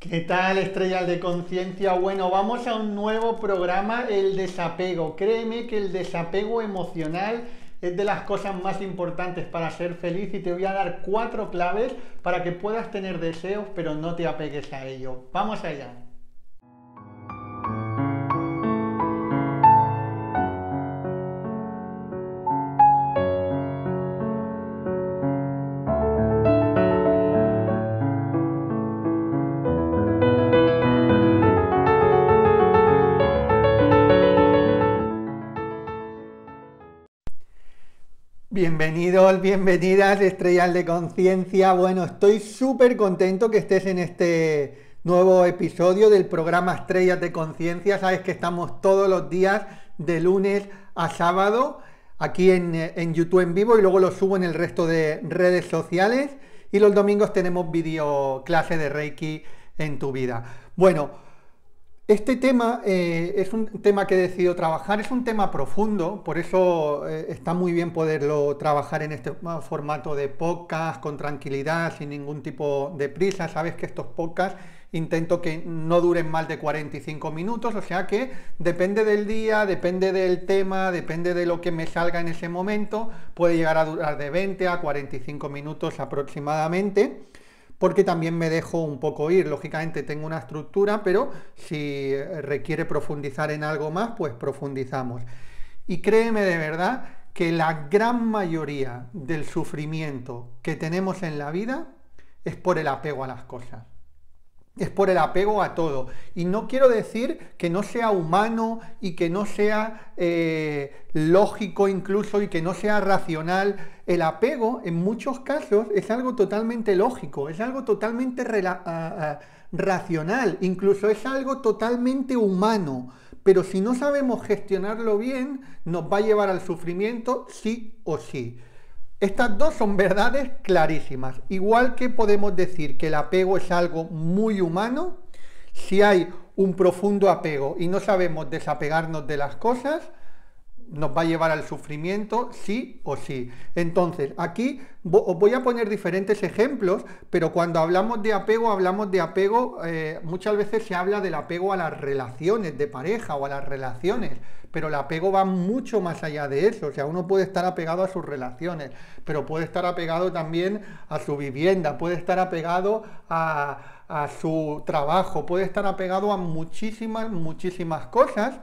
¿Qué tal, estrellas de conciencia? Bueno, vamos a un nuevo programa, el desapego. Créeme que el desapego emocional es de las cosas más importantes para ser feliz y te voy a dar cuatro claves para que puedas tener deseos pero no te apegues a ello. Vamos allá. Bienvenidos, bienvenidas, estrellas de conciencia. Bueno, estoy súper contento que estés en este nuevo episodio del programa Estrellas de Conciencia. Sabes que estamos todos los días de lunes a sábado aquí en, YouTube en vivo y luego lo subo en el resto de redes sociales. Y los domingos tenemos video clase de Reiki en tu vida. Bueno, este tema eh, es un tema que he decidido trabajar, es un tema profundo, por eso eh, está muy bien poderlo trabajar en este formato de podcast, con tranquilidad, sin ningún tipo de prisa. Sabes que estos podcasts intento que no duren más de 45 minutos, o sea que depende del día, depende del tema, depende de lo que me salga en ese momento, puede llegar a durar de 20 a 45 minutos aproximadamente porque también me dejo un poco ir. Lógicamente tengo una estructura, pero si requiere profundizar en algo más, pues profundizamos. Y créeme de verdad que la gran mayoría del sufrimiento que tenemos en la vida es por el apego a las cosas es por el apego a todo. Y no quiero decir que no sea humano y que no sea eh, lógico incluso y que no sea racional. El apego en muchos casos es algo totalmente lógico, es algo totalmente racional, incluso es algo totalmente humano. Pero si no sabemos gestionarlo bien, nos va a llevar al sufrimiento sí o sí. Estas dos son verdades clarísimas. Igual que podemos decir que el apego es algo muy humano, si hay un profundo apego y no sabemos desapegarnos de las cosas, nos va a llevar al sufrimiento, sí o sí. Entonces, aquí os voy a poner diferentes ejemplos, pero cuando hablamos de apego, hablamos de apego, eh, muchas veces se habla del apego a las relaciones de pareja o a las relaciones, pero el apego va mucho más allá de eso. O sea, uno puede estar apegado a sus relaciones, pero puede estar apegado también a su vivienda, puede estar apegado a, a su trabajo, puede estar apegado a muchísimas, muchísimas cosas.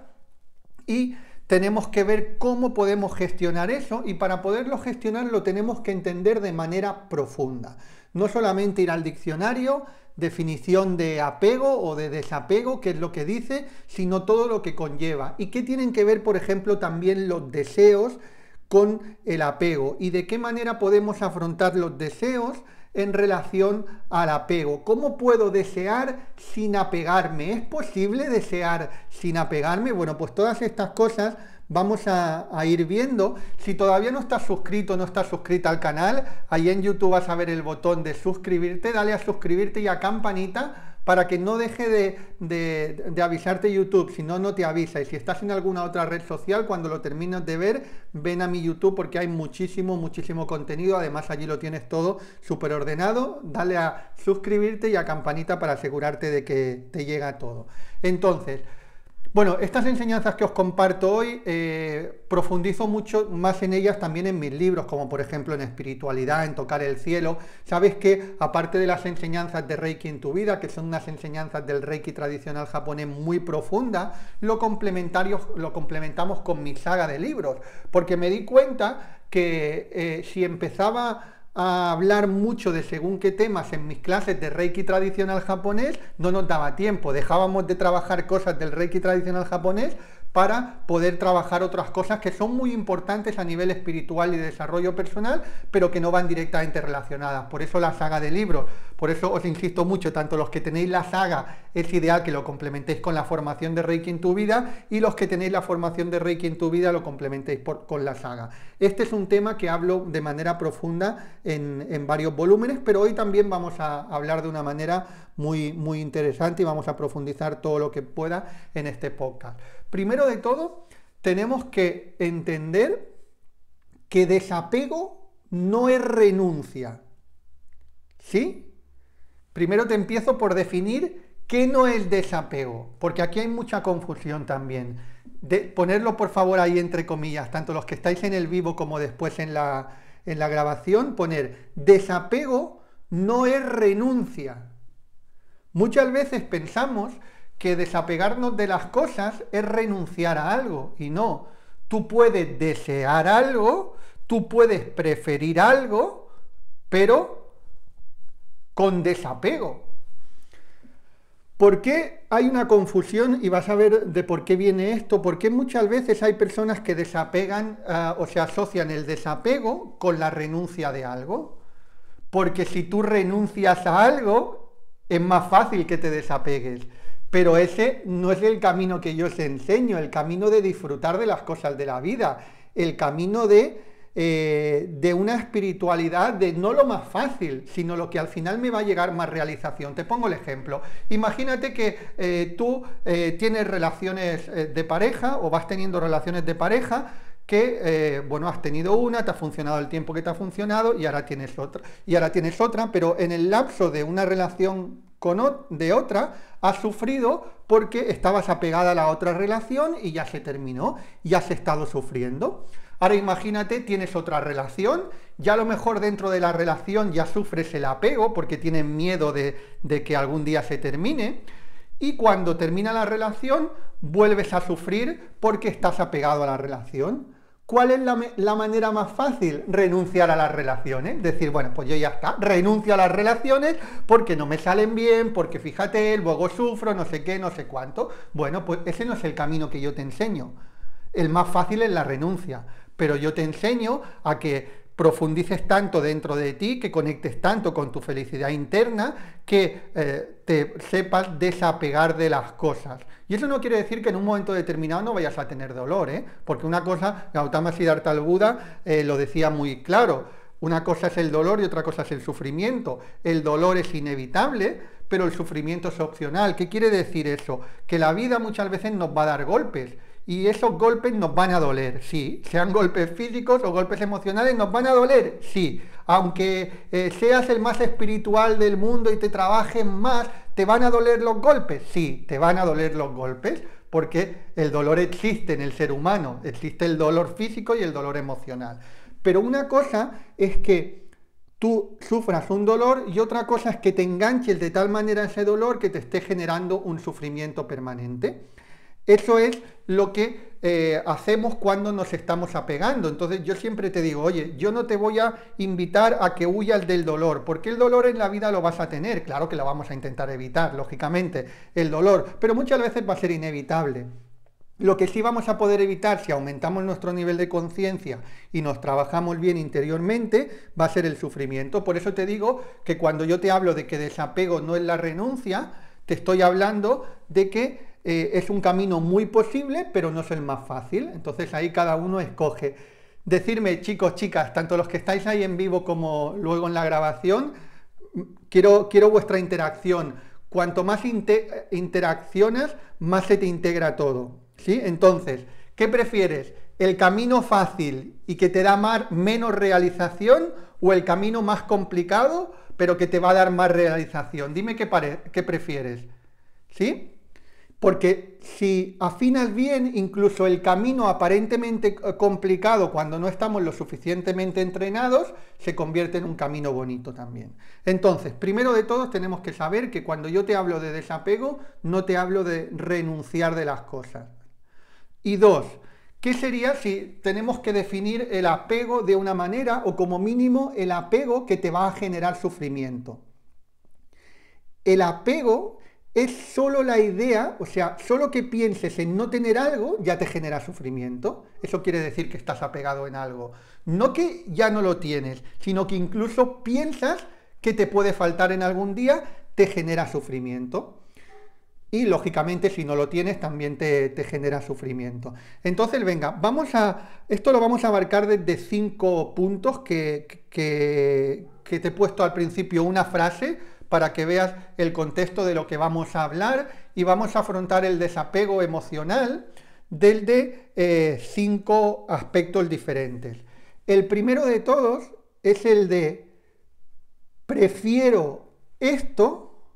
Y tenemos que ver cómo podemos gestionar eso y para poderlo gestionar lo tenemos que entender de manera profunda. No solamente ir al diccionario, definición de apego o de desapego, que es lo que dice, sino todo lo que conlleva. ¿Y qué tienen que ver, por ejemplo, también los deseos con el apego? ¿Y de qué manera podemos afrontar los deseos? en relación al apego. ¿Cómo puedo desear sin apegarme? ¿Es posible desear sin apegarme? Bueno, pues todas estas cosas vamos a, ir viendo. Si todavía no estás suscrito, no estás suscrita al canal, ahí en YouTube vas a ver el botón de suscribirte, dale a suscribirte y a campanita para que no deje de, avisarte YouTube, si no, no te avisa. Y si estás en alguna otra red social, cuando lo terminas de ver, ven a mi YouTube porque hay muchísimo, muchísimo contenido. Además, allí lo tienes todo súper ordenado. Dale a suscribirte y a campanita para asegurarte de que te llega todo. Entonces, bueno, estas enseñanzas que os comparto hoy eh, profundizo mucho más en ellas también en mis libros, como por ejemplo en espiritualidad, en tocar el cielo. Sabes que aparte de las enseñanzas de Reiki en tu vida, que son unas enseñanzas del Reiki tradicional japonés muy profundas, lo, complementarios lo complementamos con mi saga de libros, porque me di cuenta que eh, si empezaba a hablar mucho de según qué temas en mis clases de Reiki tradicional japonés, no nos daba tiempo, dejábamos de trabajar cosas del Reiki tradicional japonés para poder trabajar otras cosas que son muy importantes a nivel espiritual y de desarrollo personal, pero que no van directamente relacionadas. Por eso la saga de libros, por eso os insisto mucho, tanto los que tenéis la saga, es ideal que lo complementéis con la formación de Reiki en tu vida y los que tenéis la formación de Reiki en tu vida lo complementéis con la saga. Este es un tema que hablo de manera profunda en, varios volúmenes, pero hoy también vamos a hablar de una manera muy, muy interesante y vamos a profundizar todo lo que pueda en este podcast. Primero de todo, tenemos que entender que desapego no es renuncia. ¿Sí? Primero te empiezo por definir qué no es desapego, porque aquí hay mucha confusión también. De, ponerlo por favor ahí entre comillas, tanto los que estáis en el vivo como después en la, en la grabación, poner desapego no es renuncia. Muchas veces pensamos que desapegarnos de las cosas es renunciar a algo y no. Tú puedes desear algo, tú puedes preferir algo, pero con desapego. ¿Por qué hay una confusión? Y vas a ver de por qué viene esto. Porque muchas veces hay personas que desapegan ah, o se asocian el desapego con la renuncia de algo? Porque si tú renuncias a algo, es más fácil que te desapegues. Pero ese no es el camino que yo os enseño, el camino de disfrutar de las cosas de la vida, el camino eh, de, una espiritualidad de no lo más fácil, sino lo que al final me va a llegar más realización. Te pongo el ejemplo. Imagínate que eh, tú eh, tienes relaciones de pareja o vas teniendo relaciones de pareja que bueno, has tenido una, te ha funcionado el tiempo que te ha funcionado y ahora tienes otra, y ahora tienes otra, pero en el lapso de una relación con de otra, has sufrido porque estabas apegada a la otra relación y ya se terminó y has estado sufriendo. Ahora imagínate, tienes otra relación, ya a lo mejor dentro de la relación ya sufres el apego porque tienes miedo de, de que algún día se termine y cuando termina la relación vuelves a sufrir porque estás apegado a la relación. ¿Cuál es la, manera más fácil? Renunciar a las relaciones. Decir, bueno, pues yo ya está, renuncio a las relaciones porque no me salen bien, porque fíjate, luego sufro, no sé qué, no sé cuánto. Bueno, pues ese no es el camino que yo te enseño. El más fácil es la renuncia. Pero yo te enseño a que profundices tanto dentro de ti, que conectes tanto con tu felicidad interna, que eh, te sepas desapegar de las cosas. Y eso no quiere decir que en un momento determinado no vayas a tener dolor, ¿eh? porque una cosa, Gautama Siddhartha Buda eh, lo decía muy claro, una cosa es el dolor y otra cosa es el sufrimiento. El dolor es inevitable, pero el sufrimiento es opcional. ¿Qué quiere decir eso? Que la vida muchas veces nos va a dar golpes y esos golpes nos van a doler, sí. Sean golpes físicos o golpes emocionales, nos van a doler, sí. Aunque eh, seas el más espiritual del mundo y te trabajes más, ¿te van a doler los golpes? Sí, te van a doler los golpes porque el dolor existe en el ser humano, existe el dolor físico y el dolor emocional. Pero una cosa es que tú sufras un dolor y otra cosa es que te enganches de tal manera ese dolor que te esté generando un sufrimiento permanente. Eso es lo que eh, hacemos cuando nos estamos apegando. Entonces yo siempre te digo, oye, yo no te voy a invitar a que huyas del dolor, porque el dolor en la vida lo vas a tener. Claro que lo vamos a intentar evitar, lógicamente, el dolor, pero muchas veces va a ser inevitable. Lo que sí vamos a poder evitar si aumentamos nuestro nivel de conciencia y nos trabajamos bien interiormente va a ser el sufrimiento. Por eso te digo que cuando yo te hablo de que desapego no es la renuncia, te estoy hablando de que eh, es un camino muy posible, pero no es el más fácil. Entonces ahí cada uno escoge. Decirme, chicos, chicas, tanto los que estáis ahí en vivo como luego en la grabación, quiero, quiero vuestra interacción. Cuanto más interacciones, más se te integra todo. ¿sí? Entonces, ¿qué prefieres? ¿El camino fácil y que te da más, menos realización o el camino más complicado pero que te va a dar más realización? Dime qué, qué prefieres. ¿Sí? Porque si afinas bien, incluso el camino aparentemente eh, complicado, cuando no estamos lo suficientemente entrenados, se convierte en un camino bonito también. Entonces, primero de todos tenemos que saber que cuando yo te hablo de desapego, no te hablo de renunciar de las cosas. Y dos, ¿qué sería si tenemos que definir el apego de una manera o como mínimo el apego que te va a generar sufrimiento? El apego es solo la idea, o sea, solo que pienses en no tener algo ya te genera sufrimiento. Eso quiere decir que estás apegado en algo. No que ya no lo tienes, sino que incluso piensas que te puede faltar en algún día, te genera sufrimiento. Y lógicamente si no lo tienes también te, genera sufrimiento. Entonces, venga, vamos a. Esto lo vamos a abarcar desde cinco puntos que, que te he puesto al principio una frase para que veas el contexto de lo que vamos a hablar y vamos a afrontar el desapego emocional del de eh, cinco aspectos diferentes. El primero de todos es el de prefiero esto,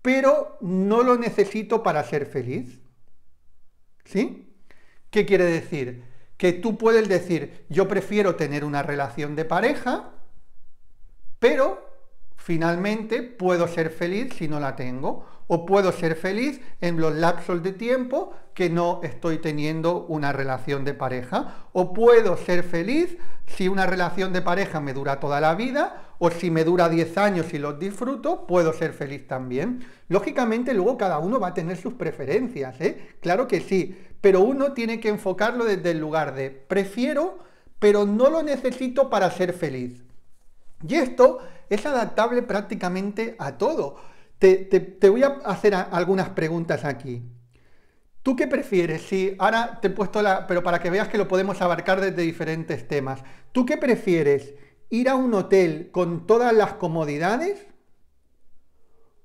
pero no lo necesito para ser feliz. ¿Sí? ¿Qué quiere decir? Que tú puedes decir, yo prefiero tener una relación de pareja, pero Finalmente, puedo ser feliz si no la tengo o puedo ser feliz en los lapsos de tiempo que no estoy teniendo una relación de pareja o puedo ser feliz si una relación de pareja me dura toda la vida o si me dura 10 años y los disfruto, puedo ser feliz también. Lógicamente luego cada uno va a tener sus preferencias, ¿eh? claro que sí, pero uno tiene que enfocarlo desde el lugar de prefiero, pero no lo necesito para ser feliz. Y esto es adaptable prácticamente a todo. Te, voy a hacer algunas preguntas aquí. ¿Tú qué prefieres? Sí, ahora te he puesto la, pero para que veas que lo podemos abarcar desde diferentes temas. ¿Tú qué prefieres? ¿Ir a un hotel con todas las comodidades?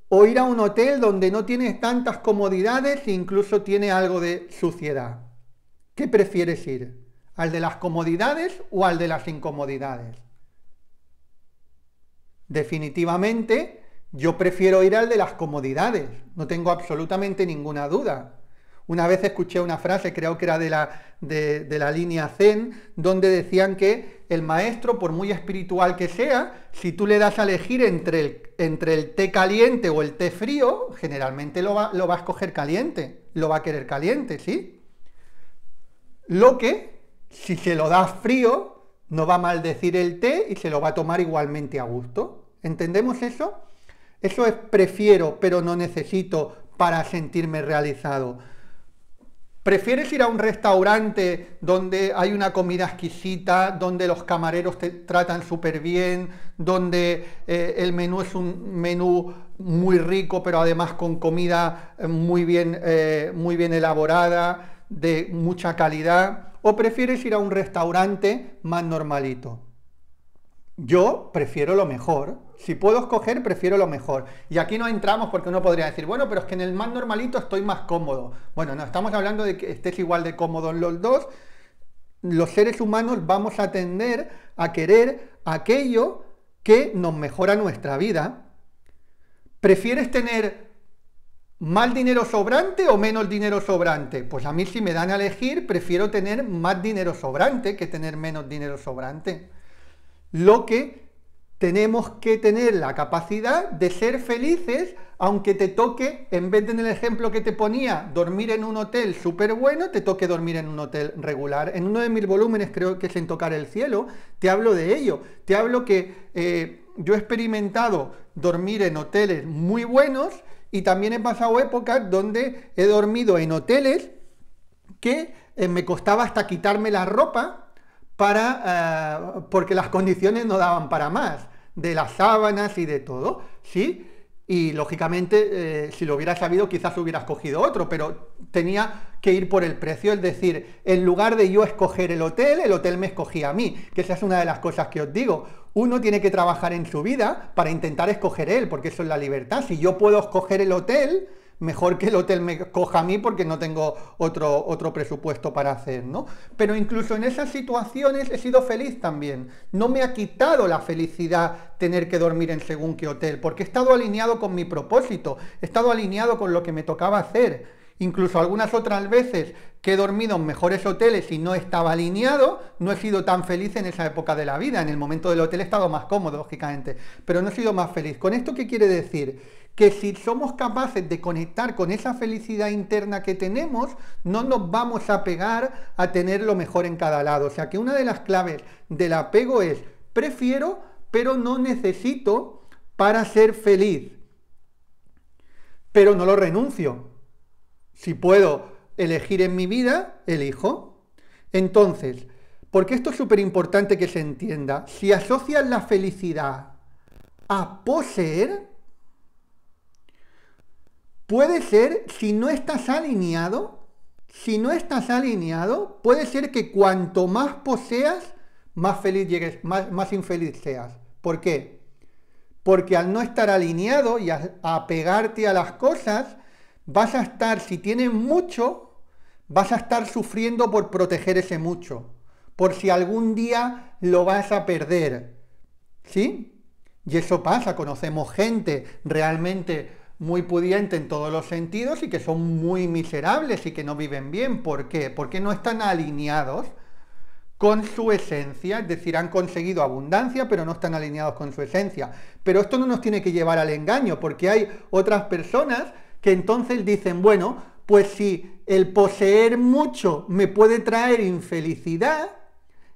¿O ir a un hotel donde no tienes tantas comodidades e incluso tiene algo de suciedad? ¿Qué prefieres ir? ¿Al de las comodidades o al de las incomodidades? Definitivamente, yo prefiero ir al de las comodidades, no tengo absolutamente ninguna duda. Una vez escuché una frase, creo que era de la, línea Zen, donde decían que el maestro, por muy espiritual que sea, si tú le das a elegir entre el, té caliente o el té frío, generalmente lo va, lo va a escoger caliente, lo va a querer caliente, ¿sí? Lo que, si se lo das frío, no va a maldecir el té y se lo va a tomar igualmente a gusto. ¿Entendemos eso? Eso es prefiero, pero no necesito para sentirme realizado. ¿Prefieres ir a un restaurante donde hay una comida exquisita, donde los camareros te tratan súper bien, donde eh, el menú es un menú muy rico, pero además con comida eh, muy bien, eh, muy bien elaborada, de mucha calidad? ¿O prefieres ir a un restaurante más normalito? Yo prefiero lo mejor. Si puedo escoger, prefiero lo mejor. Y aquí no entramos porque uno podría decir, bueno, pero es que en el más normalito estoy más cómodo. Bueno, no, estamos hablando de que estés igual de cómodo en los dos. Los seres humanos vamos a tender a querer aquello que nos mejora nuestra vida. ¿Prefieres tener más dinero sobrante o menos dinero sobrante? Pues a mí si me dan a elegir, prefiero tener más dinero sobrante que tener menos dinero sobrante lo que tenemos que tener la capacidad de ser felices aunque te toque, en vez de en el ejemplo que te ponía, dormir en un hotel súper bueno, te toque dormir en un hotel regular. En uno de mis volúmenes, creo que es en Tocar el Cielo, te hablo de ello. Te hablo que eh, yo he experimentado dormir en hoteles muy buenos y también he pasado épocas donde he dormido en hoteles que eh, me costaba hasta quitarme la ropa para, eh, porque las condiciones no daban para más, de las sábanas y de todo, ¿sí? Y lógicamente, eh, si lo hubiera sabido, quizás hubiera escogido otro, pero tenía que ir por el precio, es decir, en lugar de yo escoger el hotel, el hotel me escogía a mí, que esa es una de las cosas que os digo. Uno tiene que trabajar en su vida para intentar escoger él, porque eso es la libertad. Si yo puedo escoger el hotel, mejor que el hotel me coja a mí porque no tengo otro, otro presupuesto para hacer, ¿no? Pero incluso en esas situaciones he sido feliz también. No me ha quitado la felicidad tener que dormir en según qué hotel, porque he estado alineado con mi propósito, he estado alineado con lo que me tocaba hacer. Incluso algunas otras veces que he dormido en mejores hoteles y no estaba alineado, no he sido tan feliz en esa época de la vida. En el momento del hotel he estado más cómodo, lógicamente, pero no he sido más feliz. ¿Con esto qué quiere decir? que si somos capaces de conectar con esa felicidad interna que tenemos, no nos vamos a pegar a tener lo mejor en cada lado. O sea que una de las claves del apego es prefiero, pero no necesito para ser feliz. Pero no lo renuncio. Si puedo elegir en mi vida, elijo. Entonces, porque esto es súper importante que se entienda, si asocias la felicidad a poseer, Puede ser, si no estás alineado, si no estás alineado, puede ser que cuanto más poseas, más feliz llegues, más, infeliz seas. ¿Por qué? Porque al no estar alineado y a, apegarte a las cosas, vas a estar, si tienes mucho, vas a estar sufriendo por proteger ese mucho, por si algún día lo vas a perder. ¿Sí? Y eso pasa, conocemos gente realmente muy pudiente en todos los sentidos y que son muy miserables y que no viven bien. ¿Por qué? Porque no están alineados con su esencia, es decir, han conseguido abundancia, pero no están alineados con su esencia. Pero esto no nos tiene que llevar al engaño, porque hay otras personas que entonces dicen, bueno, pues si el poseer mucho me puede traer infelicidad,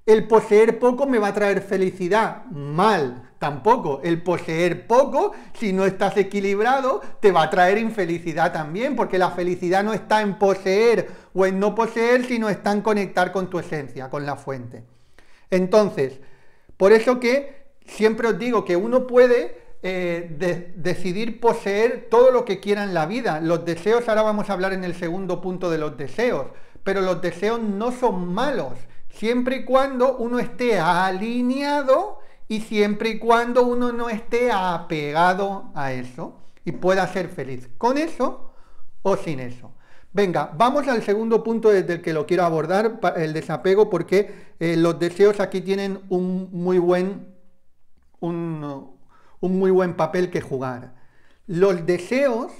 el poseer poco me va a traer felicidad. Mal, tampoco. El poseer poco, si no estás equilibrado, te va a traer infelicidad también, porque la felicidad no está en poseer o en no poseer, sino está en conectar con tu esencia, con la fuente. Entonces, por eso que siempre os digo que uno puede eh, decidir poseer todo lo que quiera en la vida. Los deseos, ahora vamos a hablar en el segundo punto de los deseos, pero los deseos no son malos siempre y cuando uno esté alineado y siempre y cuando uno no esté apegado a eso y pueda ser feliz con eso o sin eso. Venga, vamos al segundo punto desde el que lo quiero abordar, el desapego, porque eh, los deseos aquí tienen un muy buen, un muy buen papel que jugar. Los deseos,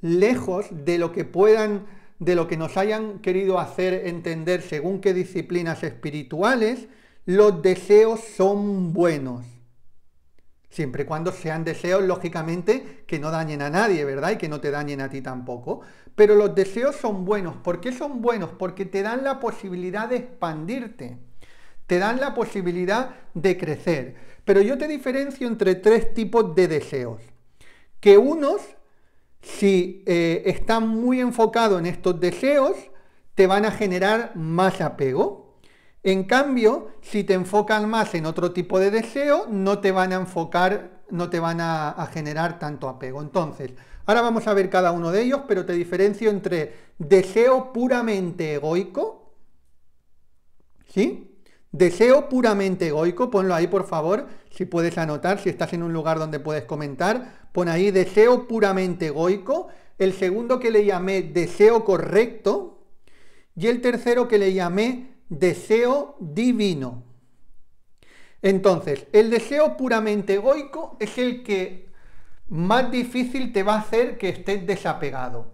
lejos de lo que puedan de lo que nos hayan querido hacer entender según qué disciplinas espirituales, los deseos son buenos. Siempre y cuando sean deseos, lógicamente, que no dañen a nadie, ¿verdad? Y que no te dañen a ti tampoco. Pero los deseos son buenos. ¿Por qué son buenos? Porque te dan la posibilidad de expandirte. Te dan la posibilidad de crecer. Pero yo te diferencio entre tres tipos de deseos. Que unos si eh, está muy enfocado en estos deseos, te van a generar más apego. En cambio, si te enfocan más en otro tipo de deseo, no te van a enfocar, no te van a, a generar tanto apego. Entonces, ahora vamos a ver cada uno de ellos, pero te diferencio entre deseo puramente egoico, ¿sí? Deseo puramente egoico, ponlo ahí por favor, si puedes anotar, si estás en un lugar donde puedes comentar, pone ahí deseo puramente egoico, el segundo que le llamé deseo correcto y el tercero que le llamé deseo divino. Entonces, el deseo puramente egoico es el que más difícil te va a hacer que estés desapegado,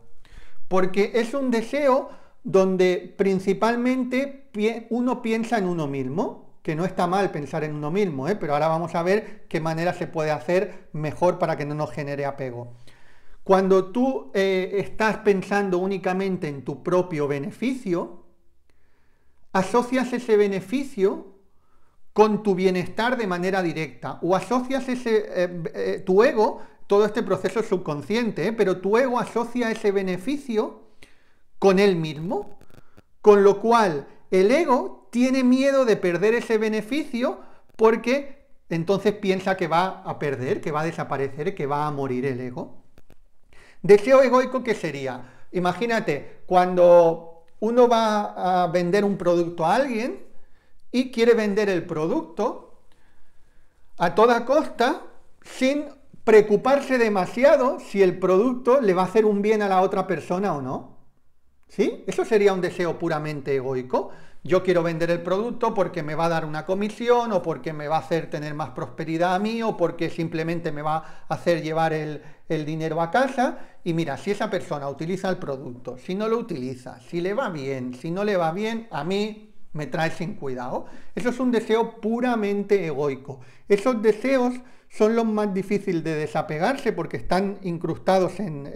porque es un deseo donde principalmente uno piensa en uno mismo que no está mal pensar en uno mismo, ¿eh? pero ahora vamos a ver qué manera se puede hacer mejor para que no nos genere apego. Cuando tú eh, estás pensando únicamente en tu propio beneficio, asocias ese beneficio con tu bienestar de manera directa o asocias ese, eh, tu ego, todo este proceso subconsciente, pero tu ego asocia ese beneficio con él mismo, con lo cual el ego tiene miedo de perder ese beneficio porque entonces piensa que va a perder, que va a desaparecer, que va a morir el ego. Deseo egoico que sería, imagínate, cuando uno va a vender un producto a alguien y quiere vender el producto a toda costa sin preocuparse demasiado si el producto le va a hacer un bien a la otra persona o no. ¿Sí? Eso sería un deseo puramente egoico yo quiero vender el producto porque me va a dar una comisión o porque me va a hacer tener más prosperidad a mí o porque simplemente me va a hacer llevar el, el, dinero a casa. Y mira, si esa persona utiliza el producto, si no lo utiliza, si le va bien, si no le va bien, a mí me trae sin cuidado. Eso es un deseo puramente egoico. Esos deseos son los más difíciles de desapegarse porque están incrustados en,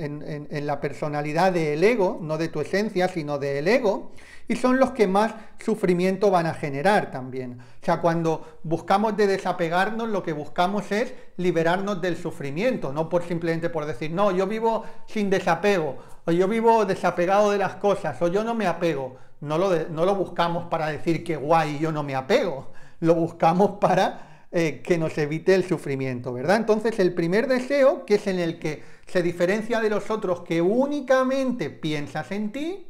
en la personalidad del ego, no de tu esencia, sino del ego, y son los que más sufrimiento van a generar también. O sea, cuando buscamos de desapegarnos, lo que buscamos es liberarnos del sufrimiento, no por simplemente por decir, no, yo vivo sin desapego, o yo vivo desapegado de las cosas, o yo no me apego no lo, buscamos para decir que guay, yo no me apego, lo buscamos para eh, que nos evite el sufrimiento, ¿verdad? Entonces el primer deseo, que es en el que se diferencia de los otros, que únicamente piensas en ti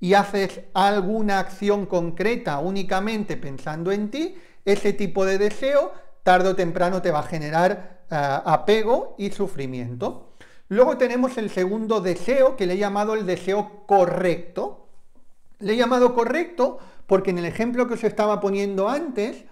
y haces alguna acción concreta únicamente pensando en ti, ese tipo de deseo tarde o temprano te va a generar eh, apego y sufrimiento. Luego tenemos el segundo deseo, que le he llamado el deseo correcto, le he llamado correcto porque en el ejemplo que os estaba poniendo antes,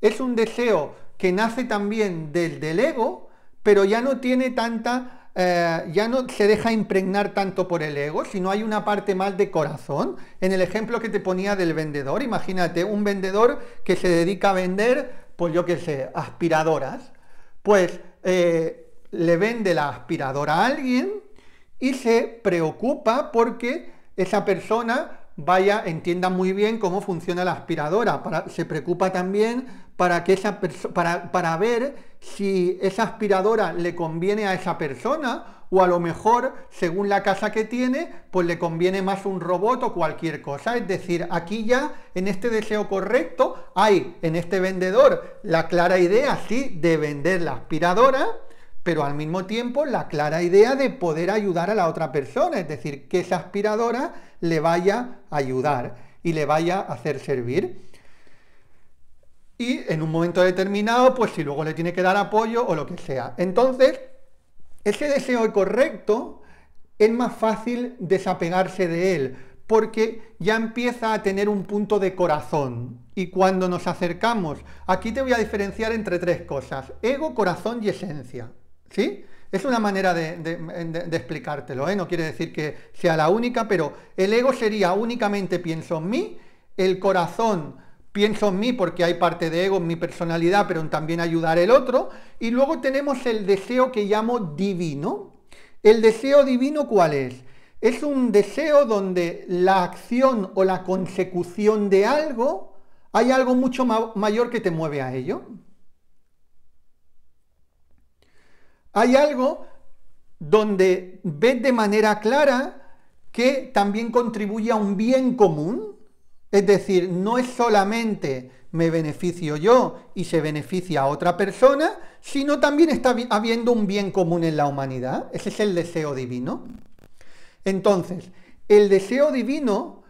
es un deseo que nace también desde el ego, pero ya no tiene tanta, eh, ya no se deja impregnar tanto por el ego, sino hay una parte más de corazón. En el ejemplo que te ponía del vendedor, imagínate un vendedor que se dedica a vender, pues yo qué sé, aspiradoras, pues eh, le vende la aspiradora a alguien y se preocupa porque esa persona vaya, entienda muy bien cómo funciona la aspiradora. se preocupa también para, que esa para, para ver si esa aspiradora le conviene a esa persona o a lo mejor, según la casa que tiene, pues le conviene más un robot o cualquier cosa. Es decir, aquí ya, en este deseo correcto, hay en este vendedor la clara idea, sí, de vender la aspiradora, pero al mismo tiempo la clara idea de poder ayudar a la otra persona, es decir, que esa aspiradora le vaya a ayudar y le vaya a hacer servir. Y en un momento determinado, pues si luego le tiene que dar apoyo o lo que sea. Entonces, ese deseo correcto es más fácil desapegarse de él, porque ya empieza a tener un punto de corazón. Y cuando nos acercamos, aquí te voy a diferenciar entre tres cosas, ego, corazón y esencia. ¿Sí? Es una manera de, explicártelo, ¿eh? no quiere decir que sea la única, pero el ego sería únicamente pienso en mí, el corazón pienso en mí porque hay parte de ego en mi personalidad, pero también ayudar el otro, y luego tenemos el deseo que llamo divino. ¿El deseo divino cuál es? Es un deseo donde la acción o la consecución de algo, hay algo mucho mayor que te mueve a ello. Hay algo donde ves de manera clara que también contribuye a un bien común, es decir, no es solamente me beneficio yo y se beneficia a otra persona, sino también está habiendo un bien común en la humanidad. Ese es el deseo divino. Entonces, el deseo divino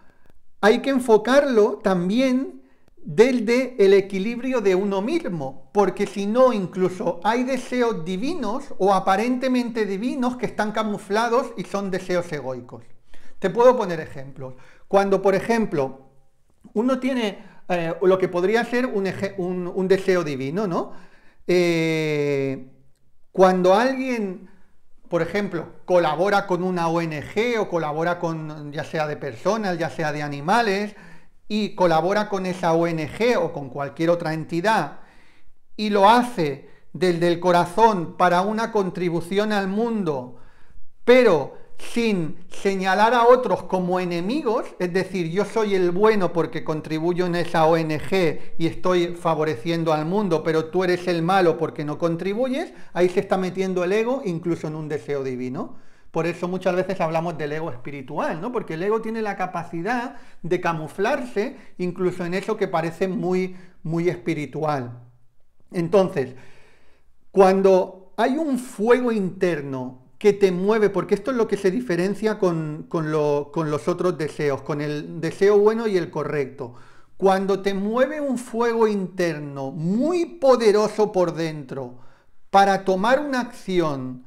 hay que enfocarlo también del el equilibrio de uno mismo, porque si no, incluso hay deseos divinos o aparentemente divinos que están camuflados y son deseos egoicos. Te puedo poner ejemplos. Cuando, por ejemplo, uno tiene eh, lo que podría ser un, un, deseo divino, ¿no? Eh, cuando alguien, por ejemplo, colabora con una ONG o colabora con, ya sea de personas, ya sea de animales, y colabora con esa ONG o con cualquier otra entidad y lo hace desde el corazón para una contribución al mundo, pero sin señalar a otros como enemigos, es decir, yo soy el bueno porque contribuyo en esa ONG y estoy favoreciendo al mundo, pero tú eres el malo porque no contribuyes, ahí se está metiendo el ego incluso en un deseo divino. Por eso muchas veces hablamos del ego espiritual, ¿no? Porque el ego tiene la capacidad de camuflarse incluso en eso que parece muy, muy espiritual. Entonces, cuando hay un fuego interno que te mueve, porque esto es lo que se diferencia con, con los otros deseos, con el deseo bueno y el correcto. Cuando te mueve un fuego interno muy poderoso por dentro para tomar una acción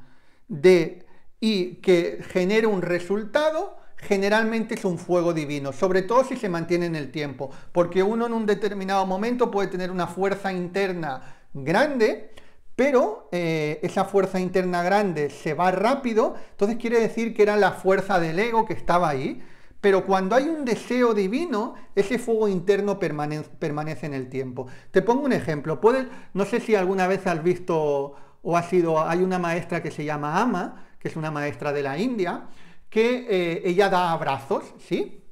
de y que genere un resultado, generalmente es un fuego divino, sobre todo si se mantiene en el tiempo, porque uno en un determinado momento puede tener una fuerza interna grande, pero eh, esa fuerza interna grande se va rápido, entonces quiere decir que era la fuerza del ego que estaba ahí, pero cuando hay un deseo divino, ese fuego interno permanece en el tiempo. Te pongo un ejemplo, no sé si alguna vez has visto o ha sido, hay una maestra que se llama Ama, es una maestra de la India, que eh, ella da abrazos, ¿sí?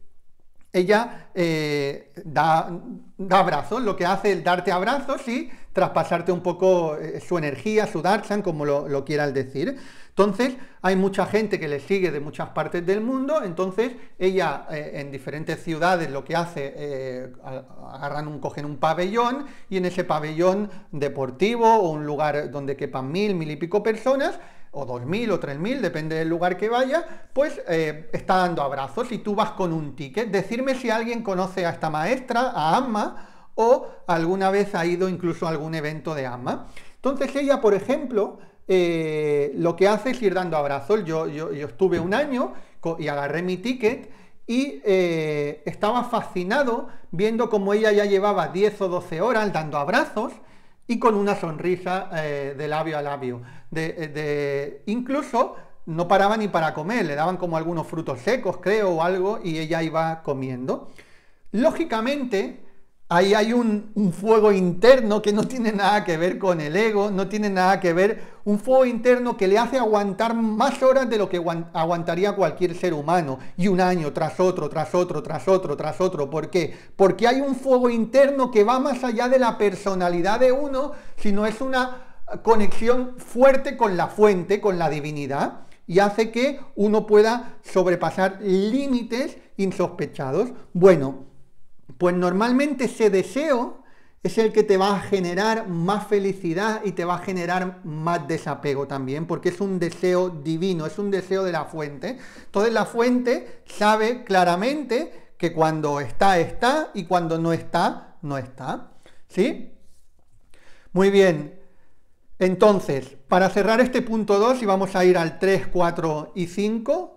Ella eh, da, da, abrazos, lo que hace es darte abrazos y traspasarte un poco eh, su energía, su darshan, como lo, lo quieras decir. Entonces, hay mucha gente que le sigue de muchas partes del mundo, entonces ella en diferentes ciudades lo que hace, agarran un, cogen un pabellón y en ese pabellón deportivo o un lugar donde quepan mil, mil y pico personas, o 2.000 o 3.000, depende del lugar que vaya, pues eh, está dando abrazos y tú vas con un ticket. Decirme si alguien conoce a esta maestra, a Amma, o alguna vez ha ido incluso a algún evento de Amma. Entonces ella, por ejemplo, eh, lo que hace es ir dando abrazos. Yo, estuve un año y agarré mi ticket y eh, estaba fascinado viendo cómo ella ya llevaba 10 o 12 horas dando abrazos y con una sonrisa de labio a labio incluso no paraba ni para comer, le daban como algunos frutos secos, creo, o algo, y ella iba comiendo. Lógicamente, ahí hay un, un, fuego interno que no tiene nada que ver con el ego, no tiene nada que ver, un fuego interno que le hace aguantar más horas de lo que aguantaría cualquier ser humano, y un año tras otro, tras otro, tras otro, tras otro. ¿Por qué? Porque hay un fuego interno que va más allá de la personalidad de uno, sino es una conexión fuerte con la fuente, con la divinidad, y hace que uno pueda sobrepasar límites insospechados. Bueno, pues normalmente ese deseo es el que te va a generar más felicidad y te va a generar más desapego también, porque es un deseo divino, es un deseo de la fuente. Entonces la fuente sabe claramente que cuando está, está, y cuando no está, no está. ¿Sí? Muy bien. Entonces, para cerrar este punto 2, y vamos a ir al 3, 4 y 5,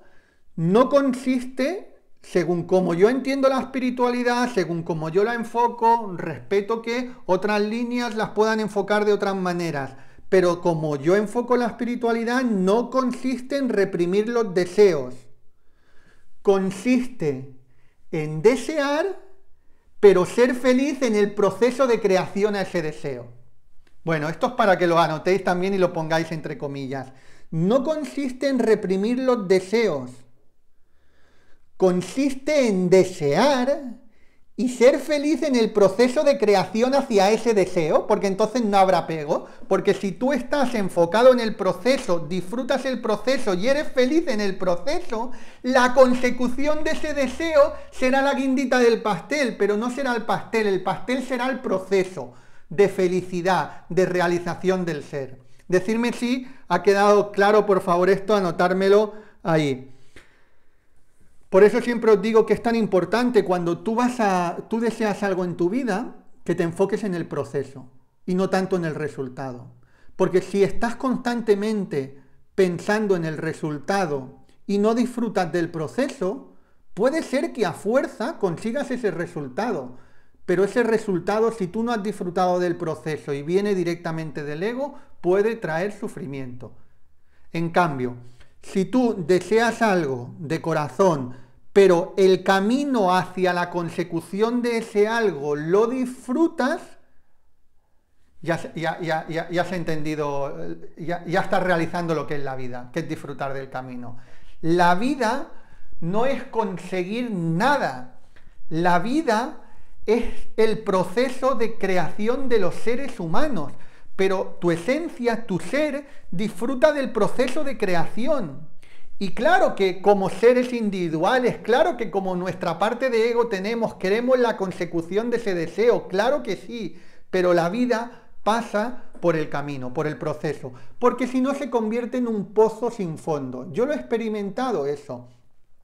no consiste, según como yo entiendo la espiritualidad, según como yo la enfoco, respeto que otras líneas las puedan enfocar de otras maneras, pero como yo enfoco la espiritualidad, no consiste en reprimir los deseos, consiste en desear, pero ser feliz en el proceso de creación a ese deseo. Bueno, esto es para que lo anotéis también y lo pongáis entre comillas. No consiste en reprimir los deseos. Consiste en desear y ser feliz en el proceso de creación hacia ese deseo, porque entonces no habrá apego, porque si tú estás enfocado en el proceso, disfrutas el proceso y eres feliz en el proceso, la consecución de ese deseo será la guindita del pastel, pero no será el pastel, el pastel será el proceso de felicidad, de realización del ser. Decirme si ha quedado claro, por favor, esto, anotármelo ahí. Por eso siempre os digo que es tan importante cuando tú vas a, tú deseas algo en tu vida, que te enfoques en el proceso y no tanto en el resultado. Porque si estás constantemente pensando en el resultado y no disfrutas del proceso, puede ser que a fuerza consigas ese resultado, pero ese resultado, si tú no has disfrutado del proceso y viene directamente del ego, puede traer sufrimiento. En cambio, si tú deseas algo de corazón, pero el camino hacia la consecución de ese algo lo disfrutas, ya, has entendido, ya, estás realizando lo que es la vida, que es disfrutar del camino. La vida no es conseguir nada. La vida es el proceso de creación de los seres humanos, pero tu esencia, tu ser, disfruta del proceso de creación. Y claro que como seres individuales, claro que como nuestra parte de ego tenemos, queremos la consecución de ese deseo, claro que sí, pero la vida pasa por el camino, por el proceso, porque si no se convierte en un pozo sin fondo. Yo lo he experimentado eso.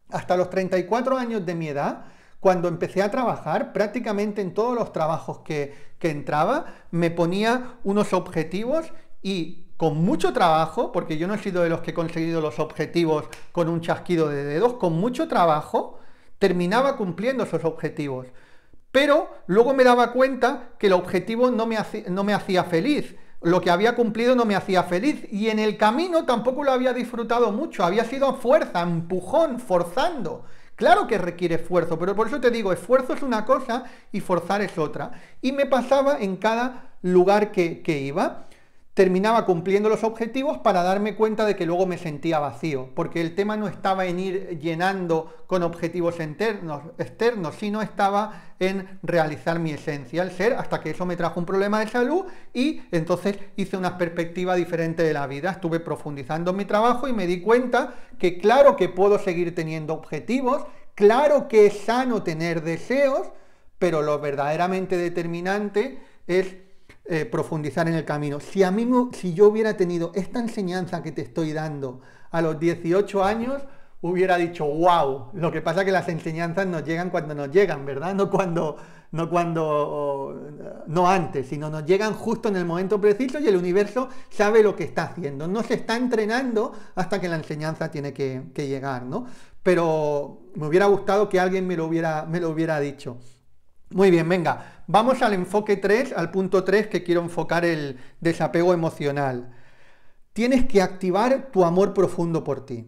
Hasta los 34 años de mi edad, cuando empecé a trabajar, prácticamente en todos los trabajos que, entraba, me ponía unos objetivos y con mucho trabajo, porque yo no he sido de los que he conseguido los objetivos con un chasquido de dedos, con mucho trabajo, terminaba cumpliendo esos objetivos. Pero luego me daba cuenta que el objetivo no me, no me hacía feliz. Lo que había cumplido no me hacía feliz. Y en el camino tampoco lo había disfrutado mucho. Había sido fuerza, empujón, forzando. Claro que requiere esfuerzo, pero por eso te digo, esfuerzo es una cosa y forzar es otra. Y me pasaba en cada lugar que, iba terminaba cumpliendo los objetivos para darme cuenta de que luego me sentía vacío, porque el tema no estaba en ir llenando con objetivos externos, sino estaba en realizar mi esencia, el ser, hasta que eso me trajo un problema de salud y entonces hice una perspectiva diferente de la vida, estuve profundizando en mi trabajo y me di cuenta que claro que puedo seguir teniendo objetivos, claro que es sano tener deseos, pero lo verdaderamente determinante es eh, profundizar en el camino. Si, a mí, si yo hubiera tenido esta enseñanza que te estoy dando a los 18 años, hubiera dicho, wow, lo que pasa es que las enseñanzas nos llegan cuando nos llegan, ¿verdad? No cuando, no cuando, no antes, sino nos llegan justo en el momento preciso y el universo sabe lo que está haciendo. No se está entrenando hasta que la enseñanza tiene que, que llegar, ¿no? Pero me hubiera gustado que alguien me lo hubiera, me lo hubiera dicho. Muy bien, venga. Vamos al enfoque 3, al punto 3 que quiero enfocar el desapego emocional. Tienes que activar tu amor profundo por ti.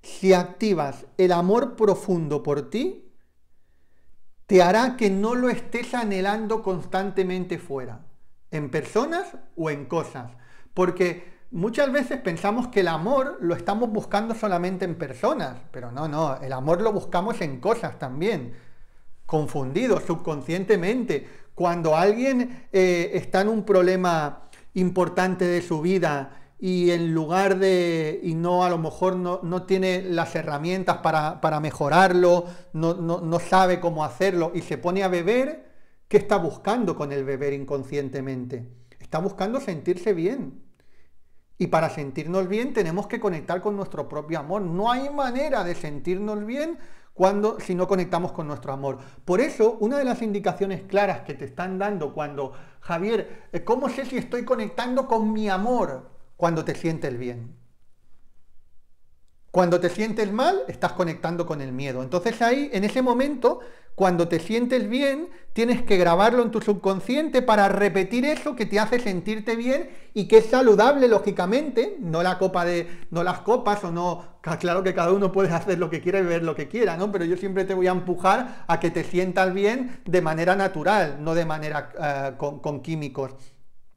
Si activas el amor profundo por ti, te hará que no lo estés anhelando constantemente fuera, en personas o en cosas. Porque muchas veces pensamos que el amor lo estamos buscando solamente en personas, pero no, no, el amor lo buscamos en cosas también confundido subconscientemente. Cuando alguien eh, está en un problema importante de su vida y en lugar de, y no a lo mejor no, tiene las herramientas para, para mejorarlo, no, no sabe cómo hacerlo y se pone a beber, ¿qué está buscando con el beber inconscientemente? Está buscando sentirse bien. Y para sentirnos bien tenemos que conectar con nuestro propio amor. No hay manera de sentirnos bien cuando si no conectamos con nuestro amor. Por eso, una de las indicaciones claras que te están dando cuando, Javier, eh, ¿cómo sé si estoy conectando con mi amor cuando te sientes el bien? Cuando te sientes mal, estás conectando con el miedo. Entonces ahí, en ese momento, cuando te sientes bien, tienes que grabarlo en tu subconsciente para repetir eso que te hace sentirte bien y que es saludable, lógicamente, no la copa de, no las copas o no, claro que cada uno puede hacer lo que quiera y ver lo que quiera, ¿no? Pero yo siempre te voy a empujar a que te sientas bien de manera natural, no de manera eh, con, con químicos.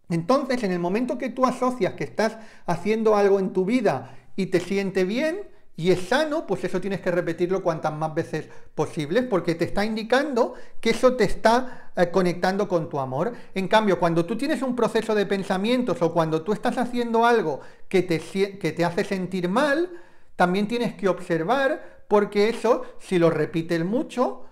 Entonces, en el momento que tú asocias que estás haciendo algo en tu vida y te siente bien, y es sano, pues eso tienes que repetirlo cuantas más veces posibles, porque te está indicando que eso te está eh, conectando con tu amor. En cambio, cuando tú tienes un proceso de pensamientos o cuando tú estás haciendo algo que te, que te hace sentir mal, también tienes que observar, porque eso, si lo repites mucho,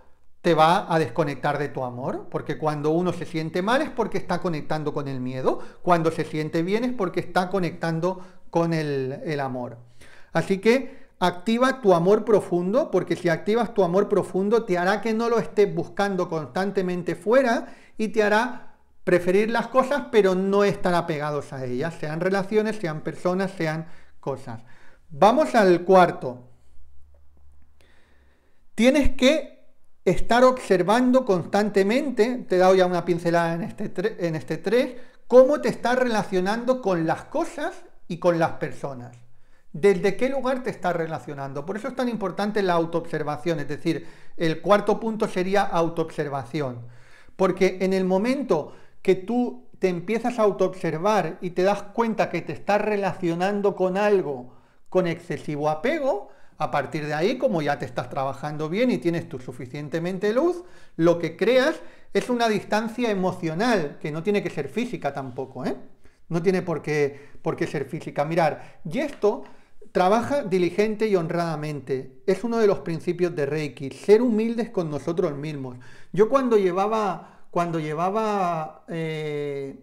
te va a desconectar de tu amor, porque cuando uno se siente mal es porque está conectando con el miedo, cuando se siente bien es porque está conectando con el amor. Así que Activa tu amor profundo, porque si activas tu amor profundo te hará que no lo estés buscando constantemente fuera y te hará preferir las cosas, pero no estar apegados a ellas, sean relaciones, sean personas, sean cosas. Vamos al cuarto. Tienes que estar observando constantemente, te he dado ya una pincelada en este, en este 3, cómo te estás relacionando con las cosas y con las personas desde qué lugar te estás relacionando. Por eso es tan importante la autoobservación, es decir, el cuarto punto sería autoobservación. Porque en el momento que tú te empiezas a autoobservar y te das cuenta que te estás relacionando con algo con excesivo apego, a partir de ahí, como ya te estás trabajando bien y tienes tú suficientemente luz, lo que creas es una distancia emocional, que no tiene que ser física tampoco, ¿eh? No tiene por qué, por qué ser física. Mirar, y esto Trabaja diligente y honradamente. Es uno de los principios de Reiki, ser humildes con nosotros mismos. Yo cuando llevaba, cuando llevaba eh,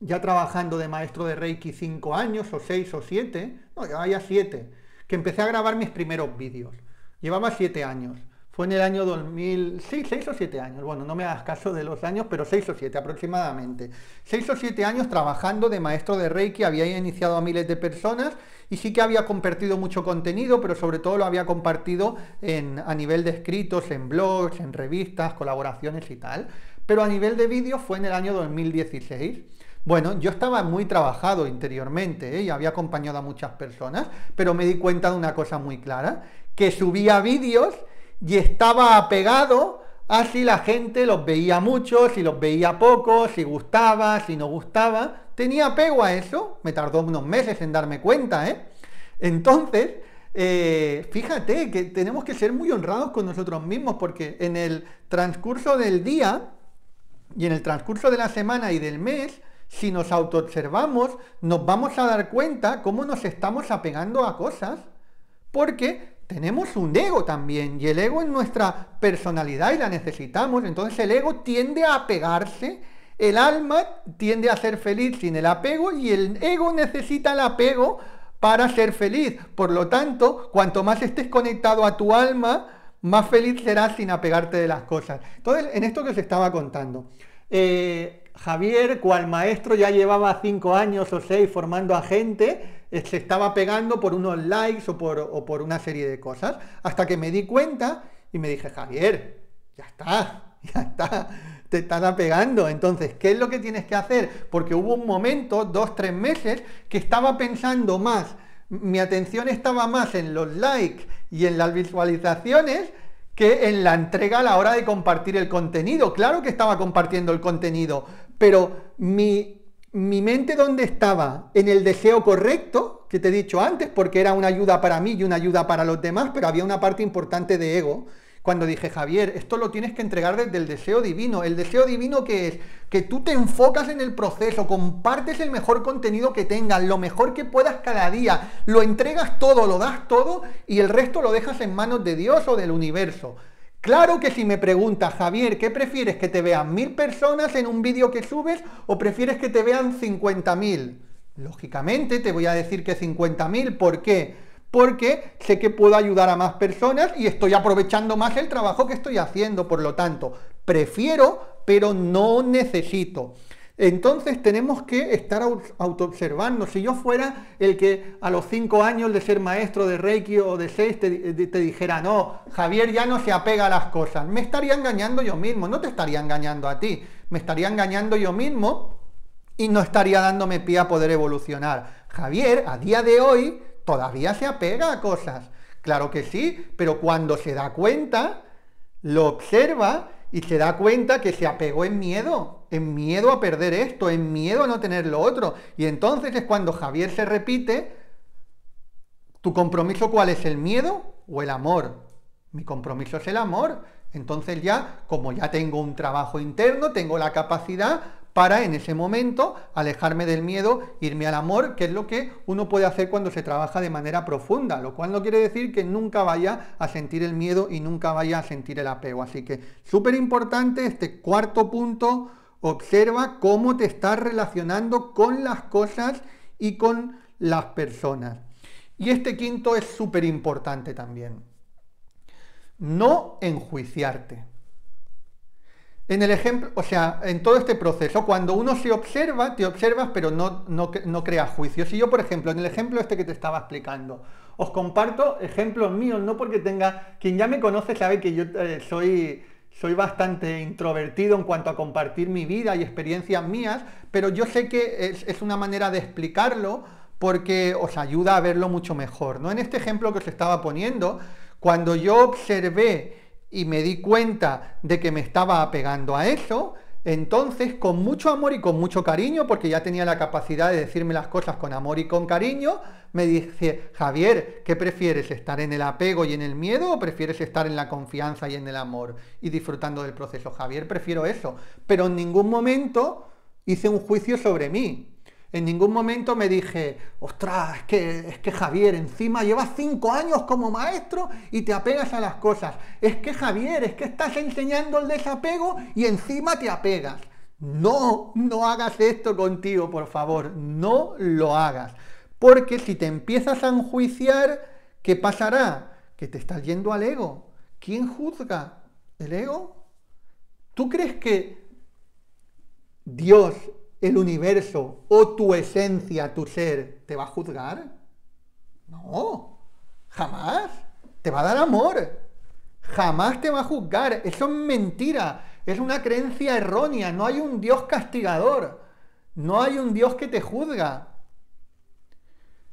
ya trabajando de maestro de Reiki cinco años, o seis o siete, no, ya 7, que empecé a grabar mis primeros vídeos. Llevaba siete años. Fue en el año 2000, sí, seis o siete años. Bueno, no me hagas caso de los años, pero seis o siete aproximadamente. seis o siete años trabajando de maestro de Reiki, había iniciado a miles de personas y sí que había compartido mucho contenido, pero sobre todo lo había compartido a nivel de escritos, en blogs, en revistas, colaboraciones y tal. Pero a nivel de vídeos fue en el año 2016. Bueno, yo estaba muy trabajado interiormente ¿eh? y había acompañado a muchas personas, pero me di cuenta de una cosa muy clara, que subía vídeos y estaba apegado a si la gente los veía mucho, si los veía poco, si gustaba, si no gustaba tenía apego a eso, me tardó unos meses en darme cuenta, ¿eh? Entonces, eh, fíjate que tenemos que ser muy honrados con nosotros mismos porque en el transcurso del día y en el transcurso de la semana y del mes, si nos autoobservamos, nos vamos a dar cuenta cómo nos estamos apegando a cosas porque tenemos un ego también y el ego es nuestra personalidad y la necesitamos. Entonces el ego tiende a apegarse el alma tiende a ser feliz sin el apego y el ego necesita el apego para ser feliz. Por lo tanto, cuanto más estés conectado a tu alma, más feliz serás sin apegarte de las cosas. Entonces, en esto que os estaba contando, eh, Javier, cual maestro, ya llevaba cinco años o seis formando a gente, eh, se estaba pegando por unos likes o o por una serie de cosas, hasta que me di cuenta y me dije, Javier, ya está, ya está te están apegando. Entonces, ¿qué es lo que tienes que hacer? Porque hubo un momento, dos, tres meses, que estaba pensando más, mi atención estaba más en los likes y en las visualizaciones que en la entrega a la hora de compartir el contenido. Claro que estaba compartiendo el contenido, pero mi, mi mente dónde estaba? En el deseo correcto, que te he dicho antes, porque era una ayuda para mí y una ayuda para los demás, pero había una parte importante de ego cuando dije, Javier, esto lo tienes que entregar desde el deseo divino. ¿El deseo divino que es? Que tú te enfocas en el proceso, compartes el mejor contenido que tengas, lo mejor que puedas cada día, lo entregas todo, lo das todo y el resto lo dejas en manos de Dios o del universo. Claro que si me preguntas, Javier, ¿qué prefieres? ¿Que te vean mil personas en un vídeo que subes o prefieres que te vean 50.000? Lógicamente te voy a decir que 50.000, ¿por qué? porque sé que puedo ayudar a más personas y estoy aprovechando más el trabajo que estoy haciendo. Por lo tanto, prefiero, pero no necesito. Entonces tenemos que estar autoobservando. Si yo fuera el que a los cinco años de ser maestro de Reiki o de Seis eh, te, dijera, no, Javier ya no se apega a las cosas, me estaría engañando yo mismo, no te estaría engañando a ti, me estaría engañando yo mismo y no estaría dándome pie a poder evolucionar. Javier, a día de hoy, todavía se apega a cosas. Claro que sí, pero cuando se da cuenta, lo observa y se da cuenta que se apegó en miedo, en miedo a perder esto, en miedo a no tener lo otro. Y entonces es cuando Javier se repite, ¿tu compromiso cuál es? ¿El miedo o el amor? Mi compromiso es el amor. Entonces ya, como ya tengo un trabajo interno, tengo la capacidad, para en ese momento alejarme del miedo, irme al amor, que es lo que uno puede hacer cuando se trabaja de manera profunda, lo cual no quiere decir que nunca vaya a sentir el miedo y nunca vaya a sentir el apego. Así que súper importante este cuarto punto, observa cómo te estás relacionando con las cosas y con las personas. Y este quinto es súper importante también. No enjuiciarte. En el ejemplo, o sea, en todo este proceso, cuando uno se observa, te observas, pero no, no, no creas juicio. Si yo, por ejemplo, en el ejemplo este que te estaba explicando, os comparto ejemplos míos, no porque tenga, quien ya me conoce sabe que yo eh, soy, soy bastante introvertido en cuanto a compartir mi vida y experiencias mías, pero yo sé que es, una manera de explicarlo porque os ayuda a verlo mucho mejor. ¿no? En este ejemplo que os estaba poniendo, cuando yo observé y me di cuenta de que me estaba apegando a eso, entonces con mucho amor y con mucho cariño, porque ya tenía la capacidad de decirme las cosas con amor y con cariño, me dice, Javier, ¿qué prefieres? ¿Estar en el apego y en el miedo o prefieres estar en la confianza y en el amor y disfrutando del proceso? Javier, prefiero eso, pero en ningún momento hice un juicio sobre mí. En ningún momento me dije, ostras, es que, es que Javier, encima llevas cinco años como maestro y te apegas a las cosas. Es que Javier, es que estás enseñando el desapego y encima te apegas. No, no hagas esto contigo, por favor. No lo hagas. Porque si te empiezas a enjuiciar, ¿qué pasará? Que te estás yendo al ego. ¿Quién juzga? ¿El ego? ¿Tú crees que Dios el universo o tu esencia, tu ser, te va a juzgar? No, jamás. Te va a dar amor. Jamás te va a juzgar. Eso es mentira. Es una creencia errónea. No hay un Dios castigador. No hay un Dios que te juzga.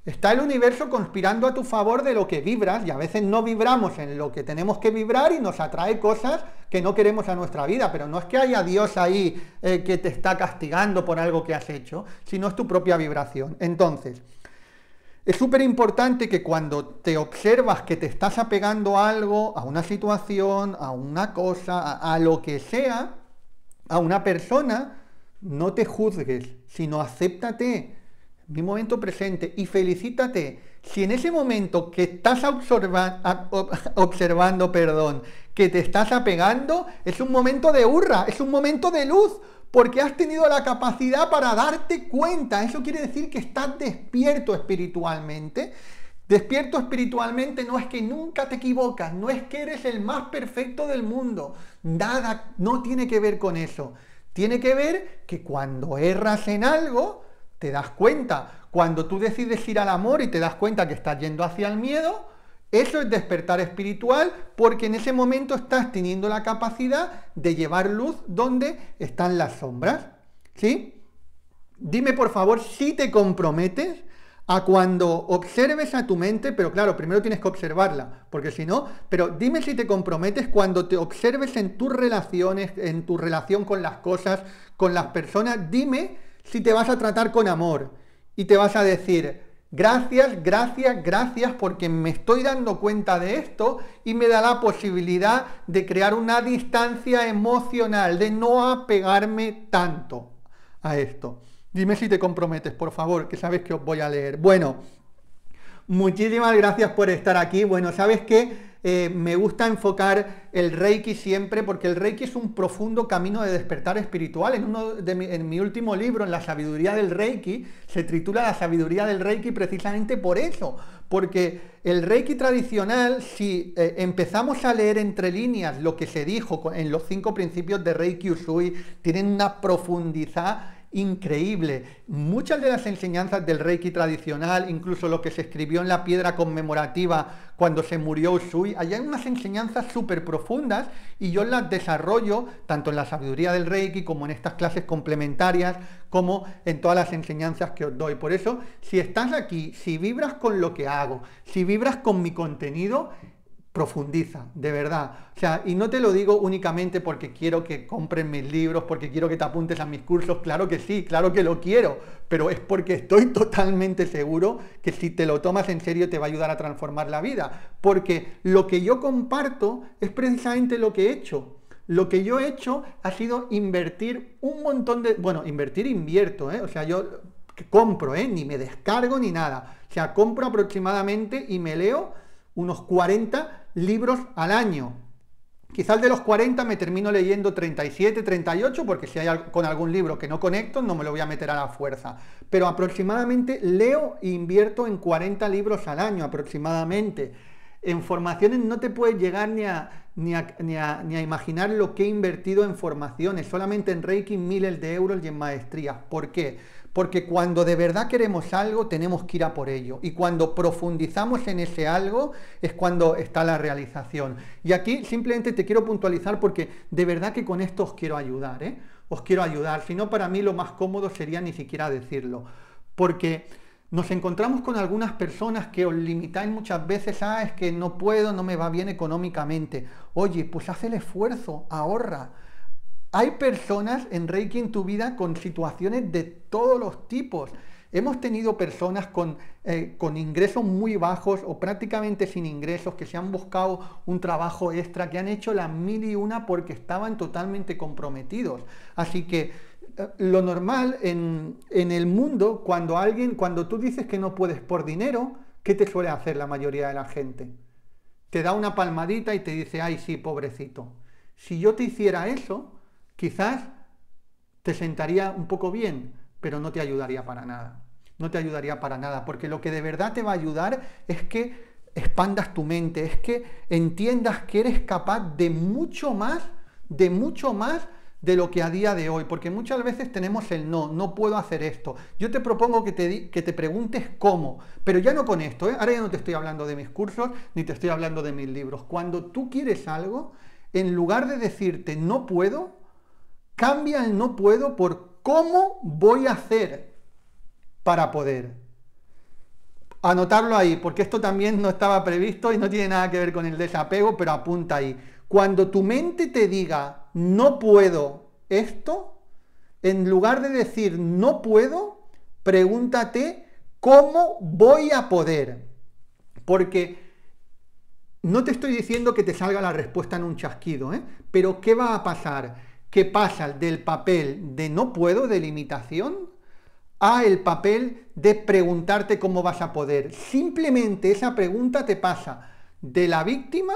Está el universo conspirando a tu favor de lo que vibras y a veces no vibramos en lo que tenemos que vibrar y nos atrae cosas que no queremos a nuestra vida, pero no es que haya Dios ahí eh, que te está castigando por algo que has hecho, sino es tu propia vibración. Entonces, es súper importante que cuando te observas que te estás apegando a algo, a una situación, a una cosa, a, a lo que sea, a una persona, no te juzgues, sino acéptate mi momento presente y felicítate si en ese momento que estás observando, perdón, que te estás apegando, es un momento de hurra, es un momento de luz, porque has tenido la capacidad para darte cuenta. Eso quiere decir que estás despierto espiritualmente. Despierto espiritualmente no es que nunca te equivocas, no es que eres el más perfecto del mundo. Nada, no tiene que ver con eso. Tiene que ver que cuando erras en algo, te das cuenta. Cuando tú decides ir al amor y te das cuenta que estás yendo hacia el miedo, eso es despertar espiritual porque en ese momento estás teniendo la capacidad de llevar luz donde están las sombras. ¿Sí? Dime por favor si te comprometes a cuando observes a tu mente, pero claro, primero tienes que observarla, porque si no, pero dime si te comprometes cuando te observes en tus relaciones, en tu relación con las cosas, con las personas, dime si te vas a tratar con amor y te vas a decir, gracias, gracias, gracias porque me estoy dando cuenta de esto y me da la posibilidad de crear una distancia emocional, de no apegarme tanto a esto. Dime si te comprometes, por favor, que sabes que os voy a leer. Bueno, muchísimas gracias por estar aquí. Bueno, sabes que eh, me gusta enfocar el Reiki siempre porque el Reiki es un profundo camino de despertar espiritual. En, uno de mi, último libro, en la sabiduría del Reiki, se titula La sabiduría del Reiki precisamente por eso, porque el Reiki tradicional, si eh, empezamos a leer entre líneas lo que se dijo en los cinco principios de Reiki Usui, tienen una profundidad increíble. Muchas de las enseñanzas del Reiki tradicional, incluso lo que se escribió en la piedra conmemorativa cuando se murió Usui, allá hay unas enseñanzas súper profundas y yo las desarrollo tanto en la sabiduría del Reiki como en estas clases complementarias, como en todas las enseñanzas que os doy. Por eso, si estás aquí, si vibras con lo que hago, si vibras con mi contenido, profundiza, de verdad. O sea, y no te lo digo únicamente porque quiero que compren mis libros, porque quiero que te apuntes a mis cursos, claro que sí, claro que lo quiero, pero es porque estoy totalmente seguro que si te lo tomas en serio te va a ayudar a transformar la vida, porque lo que yo comparto es precisamente lo que he hecho. Lo que yo he hecho ha sido invertir un montón de, bueno, invertir invierto, ¿eh? o sea, yo compro, ¿eh? ni me descargo ni nada, o sea, compro aproximadamente y me leo unos 40 libros al año. Quizás de los 40 me termino leyendo 37, 38, porque si hay con algún libro que no conecto, no me lo voy a meter a la fuerza. Pero aproximadamente leo e invierto en 40 libros al año, aproximadamente. En formaciones no te puedes llegar ni a, ni a, ni a, ni a imaginar lo que he invertido en formaciones, solamente en Reiki miles de euros y en maestrías. ¿Por qué? Porque cuando de verdad queremos algo, tenemos que ir a por ello. Y cuando profundizamos en ese algo, es cuando está la realización. Y aquí simplemente te quiero puntualizar porque de verdad que con esto os quiero ayudar, ¿eh? Os quiero ayudar. Si no, para mí lo más cómodo sería ni siquiera decirlo. Porque nos encontramos con algunas personas que os limitáis muchas veces a ah, es que no puedo, no me va bien económicamente. Oye, pues haz el esfuerzo, ahorra hay personas en Reiki en tu vida con situaciones de todos los tipos. Hemos tenido personas eh, con, ingresos muy bajos o prácticamente sin ingresos, que se han buscado un trabajo extra, que han hecho la mil y una porque estaban totalmente comprometidos. Así que eh, lo normal en, en, el mundo, cuando alguien, cuando tú dices que no puedes por dinero, ¿qué te suele hacer la mayoría de la gente? Te da una palmadita y te dice, ay, sí, pobrecito. Si yo te hiciera eso, quizás te sentaría un poco bien, pero no te ayudaría para nada. No te ayudaría para nada, porque lo que de verdad te va a ayudar es que expandas tu mente, es que entiendas que eres capaz de mucho más, de mucho más de lo que a día de hoy, porque muchas veces tenemos el no, no puedo hacer esto. Yo te propongo que te, que te preguntes cómo, pero ya no con esto, ¿eh? ahora ya no te estoy hablando de mis cursos, ni te estoy hablando de mis libros. Cuando tú quieres algo, en lugar de decirte no puedo, Cambia el no puedo por cómo voy a hacer para poder. Anotarlo ahí, porque esto también no estaba previsto y no tiene nada que ver con el desapego, pero apunta ahí. Cuando tu mente te diga, no puedo esto, en lugar de decir, no puedo, pregúntate, ¿cómo voy a poder? Porque no te estoy diciendo que te salga la respuesta en un chasquido, ¿eh? pero ¿qué va a pasar? que pasa del papel de no puedo, de limitación, a el papel de preguntarte cómo vas a poder. Simplemente esa pregunta te pasa de la víctima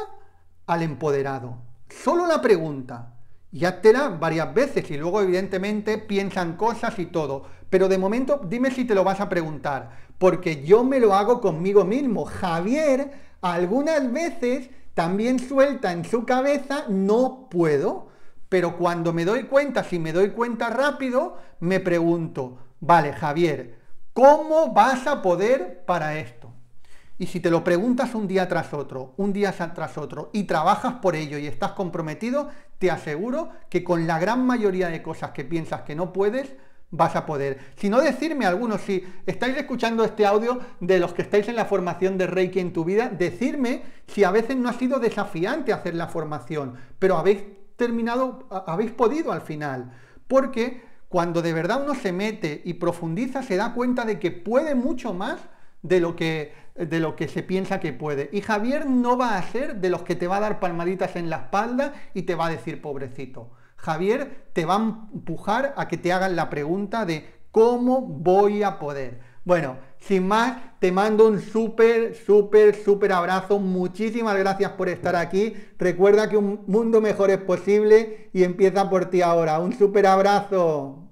al empoderado. Solo la pregunta. Y te varias veces y luego evidentemente piensan cosas y todo. Pero de momento dime si te lo vas a preguntar, porque yo me lo hago conmigo mismo. Javier algunas veces también suelta en su cabeza no puedo. Pero cuando me doy cuenta, si me doy cuenta rápido, me pregunto, vale, Javier, ¿cómo vas a poder para esto? Y si te lo preguntas un día tras otro, un día tras otro, y trabajas por ello y estás comprometido, te aseguro que con la gran mayoría de cosas que piensas que no puedes, vas a poder. Si no, decirme algunos, si estáis escuchando este audio de los que estáis en la formación de Reiki en tu vida, decirme si a veces no ha sido desafiante hacer la formación, pero habéis terminado, habéis podido al final. Porque cuando de verdad uno se mete y profundiza, se da cuenta de que puede mucho más de lo que, de lo que se piensa que puede. Y Javier no va a ser de los que te va a dar palmaditas en la espalda y te va a decir pobrecito. Javier te va a empujar a que te hagan la pregunta de ¿cómo voy a poder? Bueno, sin más, te mando un súper, súper, súper abrazo. Muchísimas gracias por estar aquí. Recuerda que un mundo mejor es posible y empieza por ti ahora. Un súper abrazo.